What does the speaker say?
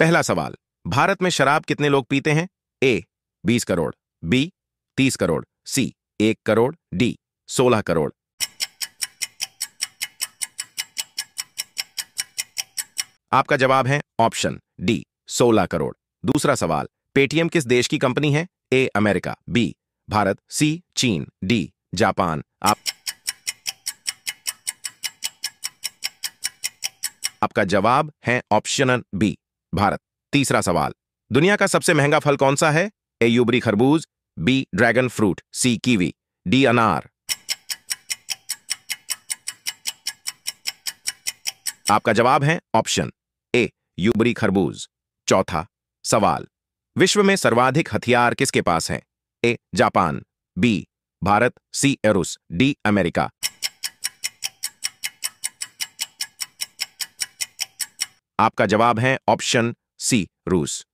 पहला सवाल भारत में शराब कितने लोग पीते हैं ए बीस करोड़ बी तीस करोड़ सी एक करोड़ डी सोलह करोड़ आपका जवाब है ऑप्शन डी सोलह करोड़ दूसरा सवाल पेटीएम किस देश की कंपनी है A America B Bharat C चीन डी जापान आप आपका जवाब है ऑप्शन बी भारत तीसरा सवाल दुनिया का सबसे महंगा फल कौन सा है ए यूबरी खरबूज B dragon fruit C kiwi D अनार आपका जवाब है ऑप्शन ए यूबरी खरबूज चौथा सवाल विश्व में सर्वाधिक हथियार किसके पास हैं A Japan B Bharat C एरुस डी अमेरिका आपका जवाब है ऑप्शन सी रूस